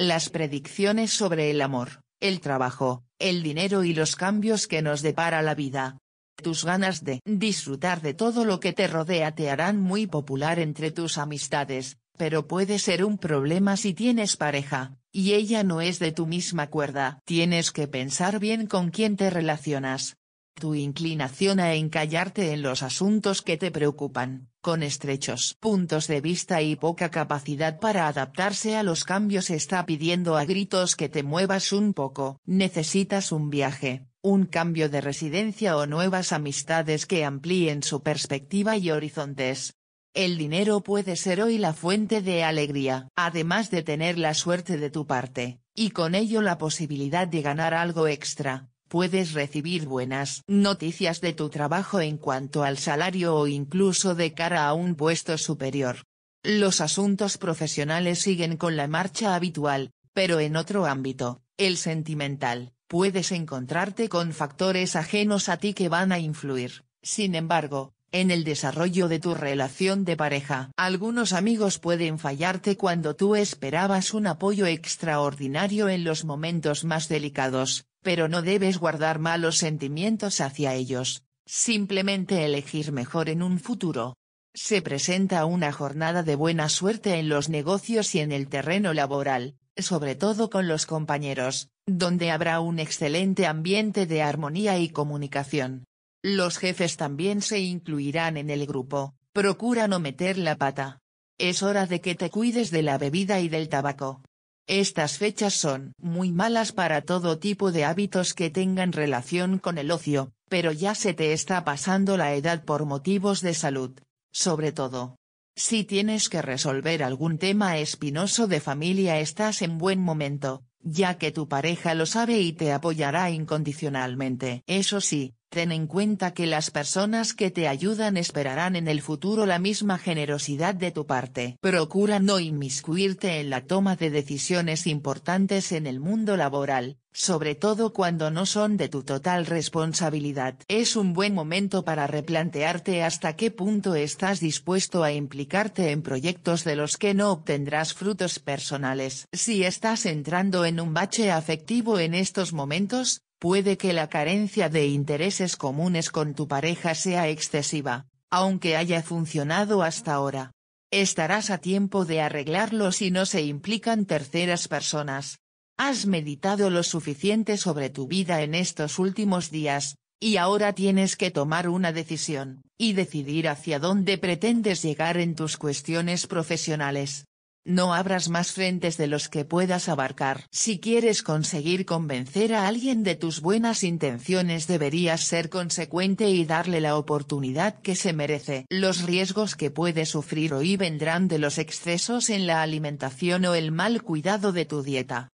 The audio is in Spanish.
las predicciones sobre el amor, el trabajo, el dinero y los cambios que nos depara la vida. Tus ganas de disfrutar de todo lo que te rodea te harán muy popular entre tus amistades, pero puede ser un problema si tienes pareja, y ella no es de tu misma cuerda. Tienes que pensar bien con quién te relacionas. Tu inclinación a encallarte en los asuntos que te preocupan, con estrechos puntos de vista y poca capacidad para adaptarse a los cambios está pidiendo a gritos que te muevas un poco. Necesitas un viaje, un cambio de residencia o nuevas amistades que amplíen su perspectiva y horizontes. El dinero puede ser hoy la fuente de alegría, además de tener la suerte de tu parte, y con ello la posibilidad de ganar algo extra, puedes recibir buenas noticias de tu trabajo en cuanto al salario o incluso de cara a un puesto superior. Los asuntos profesionales siguen con la marcha habitual, pero en otro ámbito, el sentimental, puedes encontrarte con factores ajenos a ti que van a influir, sin embargo, en el desarrollo de tu relación de pareja. Algunos amigos pueden fallarte cuando tú esperabas un apoyo extraordinario en los momentos más delicados, pero no debes guardar malos sentimientos hacia ellos, simplemente elegir mejor en un futuro. Se presenta una jornada de buena suerte en los negocios y en el terreno laboral, sobre todo con los compañeros, donde habrá un excelente ambiente de armonía y comunicación. Los jefes también se incluirán en el grupo, procura no meter la pata. Es hora de que te cuides de la bebida y del tabaco. Estas fechas son muy malas para todo tipo de hábitos que tengan relación con el ocio, pero ya se te está pasando la edad por motivos de salud, sobre todo. Si tienes que resolver algún tema espinoso de familia estás en buen momento, ya que tu pareja lo sabe y te apoyará incondicionalmente. Eso sí, Ten en cuenta que las personas que te ayudan esperarán en el futuro la misma generosidad de tu parte. Procura no inmiscuirte en la toma de decisiones importantes en el mundo laboral, sobre todo cuando no son de tu total responsabilidad. Es un buen momento para replantearte hasta qué punto estás dispuesto a implicarte en proyectos de los que no obtendrás frutos personales. Si estás entrando en un bache afectivo en estos momentos, Puede que la carencia de intereses comunes con tu pareja sea excesiva, aunque haya funcionado hasta ahora. Estarás a tiempo de arreglarlo si no se implican terceras personas. Has meditado lo suficiente sobre tu vida en estos últimos días, y ahora tienes que tomar una decisión, y decidir hacia dónde pretendes llegar en tus cuestiones profesionales. No abras más frentes de los que puedas abarcar. Si quieres conseguir convencer a alguien de tus buenas intenciones deberías ser consecuente y darle la oportunidad que se merece. Los riesgos que puede sufrir hoy vendrán de los excesos en la alimentación o el mal cuidado de tu dieta.